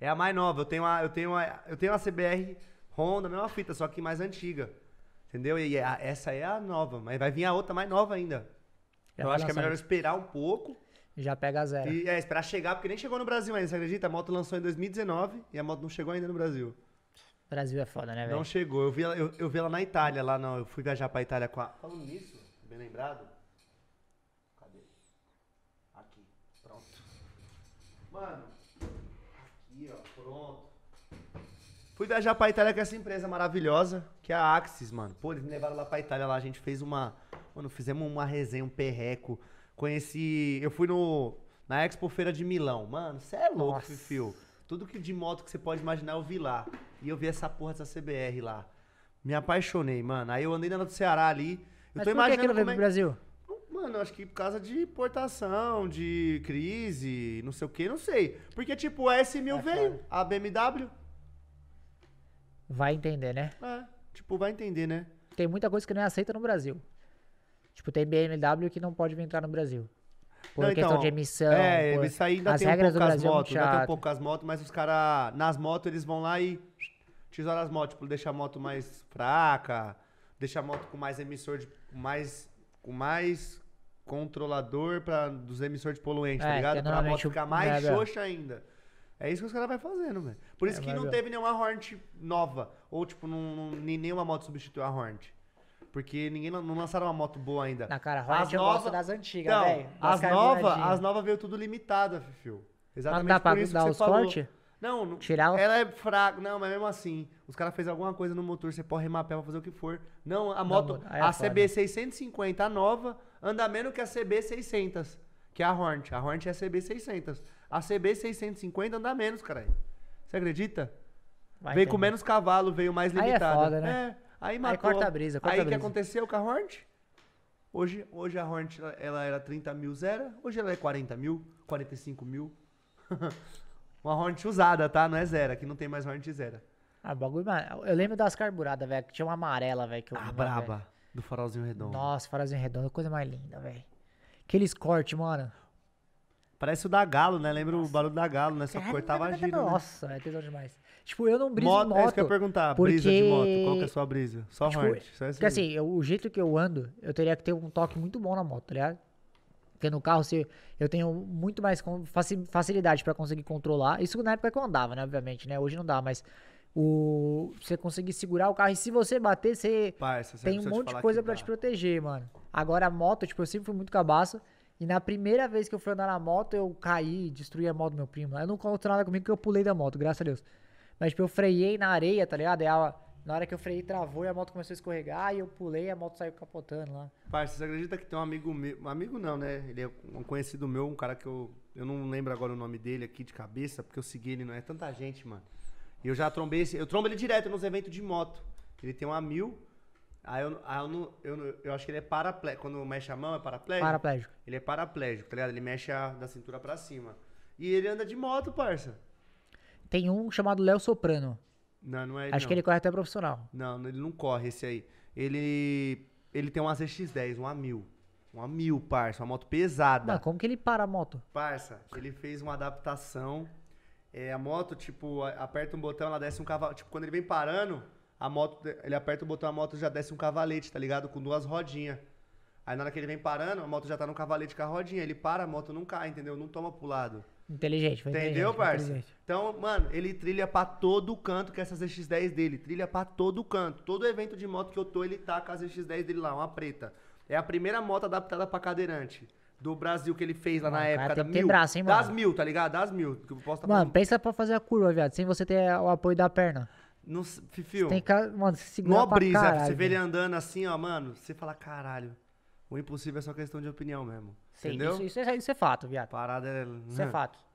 É a mais nova. Eu tenho a, eu tenho a, eu tenho a CBR Honda, mesma fita, só que mais antiga. Entendeu? E é a, essa é a nova, mas vai vir a outra mais nova ainda. Já eu tá acho que é melhor esperar um pouco. Já pega a zero. E, é, esperar chegar, porque nem chegou no Brasil ainda, você acredita? A moto lançou em 2019 e a moto não chegou ainda no Brasil. Brasil é foda, né, velho? Não chegou. Eu vi, ela, eu, eu vi ela na Itália, lá não. Eu fui viajar pra Itália com a. Falando nisso, bem lembrado. Cadê? Aqui. Pronto. Mano, Aqui, ó, pronto. Fui viajar pra Itália com essa empresa maravilhosa, que é a Axis, mano. Pô, eles me levaram lá pra Itália lá, a gente fez uma. Mano, fizemos uma resenha, um perreco. Conheci. Eu fui no. Na Expo Feira de Milão. Mano, você é louco, filho? Tudo que de moto que você pode imaginar, eu vi lá. E eu vi essa porra dessa CBR lá. Me apaixonei, mano. Aí eu andei na do Ceará ali. Eu Mas tô por imaginando. Que é que não veio pro Brasil? mano, acho que por causa de importação, de crise, não sei o que, não sei. Porque, tipo, a S1000 é veio, claro. a BMW. Vai entender, né? É, tipo, vai entender, né? Tem muita coisa que não é aceita no Brasil. Tipo, tem BMW que não pode entrar no Brasil. Por não, questão então, de emissão. É, por... isso aí ainda as tem regras um Brasil é motos, é ainda tem um poucas motos, mas os caras, nas motos, eles vão lá e tesouram as motos, tipo, deixa a moto mais fraca, deixa a moto com mais emissor, de, mais, com mais controlador pra, dos emissores de poluentes, tá é, tá ligado? É pra moto ficar mais é, xoxa ainda. É isso que os caras vão fazendo, velho. Por é isso é, que não teve nenhuma Hornet nova. Ou, tipo, não, nem nenhuma moto substituiu a Hornet. Porque ninguém não lançaram uma moto boa ainda. Na cara, Hornet as eu nova... gosto das antigas, velho. As novas nova veio tudo limitada, Fifio. Ah, Exatamente Mas dá tá, por pra isso dar os cortes? Não, Tirar ela é fraca. Não, mas mesmo assim, os caras fez alguma coisa no motor, você pode remar pra fazer o que for. Não, a moto, não, é a CB 650, a nova, anda menos que a CB 600, que é a Hornet. A Hornet é a CB 600. A CB 650 anda menos, caralho. Você acredita? Vai veio com menos cavalo, veio mais limitada. Aí é foda, né? É, aí matou. Aí corta a brisa, corta Aí o que aconteceu com a Hornet? Hoje, hoje a Hornet, ela era 30 mil zero, hoje ela é 40 mil, 45 mil. Uma Hornet usada, tá? Não é zero. Aqui não tem mais Hornet zero. Ah, bagulho. Mano. Eu lembro das carburadas, velho, que tinha uma amarela, velho. Ah, braba. Véio. Do farolzinho redondo. Nossa, farolzinho redondo, coisa mais linda, velho. Aqueles cortes, mano. Parece o da Galo, né? Lembra Nossa. o barulho da Galo, né? Só que cortava a é gira. Né? Nossa, né? é tesão demais. Tipo, eu não briso moto, moto. É isso que eu ia perguntar. Porque... Brisa de moto. Qual que é a sua brisa? Só tipo, Hornet. Só porque assim, eu, o jeito que eu ando, eu teria que ter um toque muito bom na moto, tá ligado? Porque no carro se eu tenho muito mais facilidade para conseguir controlar. Isso na época que eu andava, né? Obviamente, né? Hoje não dá, mas o você conseguir segurar o carro e se você bater, você Parça, tem um monte de coisa para te proteger, mano. Agora a moto, tipo, eu sempre fui muito cabaço. E na primeira vez que eu fui andar na moto, eu caí, destruí a moto do meu primo. Eu não aconteceu nada comigo que eu pulei da moto, graças a Deus. Mas, tipo, eu freiei na areia, tá ligado? E é a, na hora que eu freiei, travou e a moto começou a escorregar, e eu pulei e a moto saiu capotando lá. Parça, você acredita que tem um amigo meu. Amigo não, né? Ele é um conhecido meu, um cara que eu. Eu não lembro agora o nome dele aqui de cabeça, porque eu segui ele, não é tanta gente, mano. E eu já trombei esse. Eu trombo ele direto nos eventos de moto. Ele tem uma mil. Aí eu, aí eu, não, eu, eu acho que ele é paraplégico. Quando mexe a mão, é paraplégico? Paraplégico. Ele é paraplégico, tá ligado? Ele mexe a, da cintura pra cima. E ele anda de moto, parça. Tem um chamado Léo Soprano. Não, não é ele. Acho não. que ele corre até profissional. Não, ele não corre esse aí. Ele. Ele tem um AZX10, um A1000. Um A1000, parça. Uma moto pesada. Mas como que ele para a moto? Parça, ele fez uma adaptação. É, a moto, tipo, aperta um botão, ela desce um cavalo. Tipo, quando ele vem parando, a moto. Ele aperta o botão, a moto já desce um cavalete, tá ligado? Com duas rodinhas. Aí na hora que ele vem parando, a moto já tá no cavalete com a rodinha. Ele para, a moto não cai, entendeu? Não toma pro lado. Inteligente, foi inteligente, Entendeu, foi parça? inteligente. Então, mano, ele trilha pra todo canto com essas zx 10 dele. Trilha pra todo canto. Todo evento de moto que eu tô, ele tá com as zx 10 dele lá, uma preta. É a primeira moto adaptada pra cadeirante do Brasil que ele fez lá Mano, na cara, época. Tem da que ter mil, braço, hein, mano? Das mil, tá ligado? Das mil. Que eu posso tá Mano, pensa pra fazer a curva, viado, sem você ter o apoio da perna. No, Fifio, Tem que, mano, se segurar mó pra brisa. caralho. você vê ele andando assim, ó, mano. Você fala, caralho. O impossível é só questão de opinião mesmo. Sim, entendeu? Isso, isso é, isso é fato, viado. Parada é. Isso é né? fato.